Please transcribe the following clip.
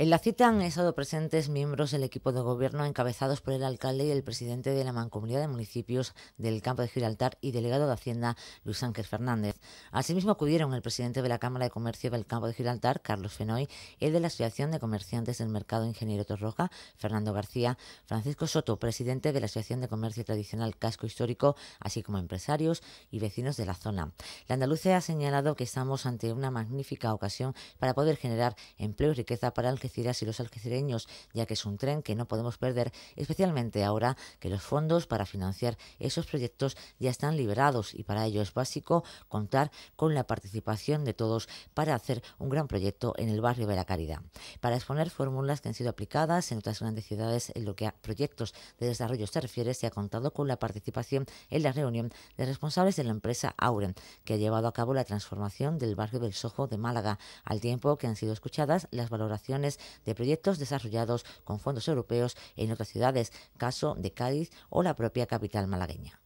En la cita han estado presentes miembros del equipo de gobierno encabezados por el alcalde y el presidente de la Mancomunidad de Municipios del Campo de Gibraltar y delegado de Hacienda, Luis Ángel Fernández. Asimismo acudieron el presidente de la Cámara de Comercio del Campo de Gibraltar, Carlos Fenoy, el de la Asociación de Comerciantes del Mercado Ingeniero Torroja, Fernando García, Francisco Soto, presidente de la Asociación de Comercio Tradicional Casco Histórico, así como empresarios y vecinos de la zona. La andaluza ha señalado que estamos ante una magnífica ocasión para poder generar empleo y riqueza para el que a y los algecireños, ya que es un tren que no podemos perder, especialmente ahora que los fondos para financiar esos proyectos ya están liberados y para ello es básico contar con la participación de todos para hacer un gran proyecto en el barrio de la Caridad. Para exponer fórmulas que han sido aplicadas en otras grandes ciudades en lo que a proyectos de desarrollo se refiere, se ha contado con la participación en la reunión de responsables de la empresa Auren, que ha llevado a cabo la transformación del barrio del Sojo de Málaga, al tiempo que han sido escuchadas las valoraciones de proyectos desarrollados con fondos europeos en otras ciudades, caso de Cádiz o la propia capital malagueña.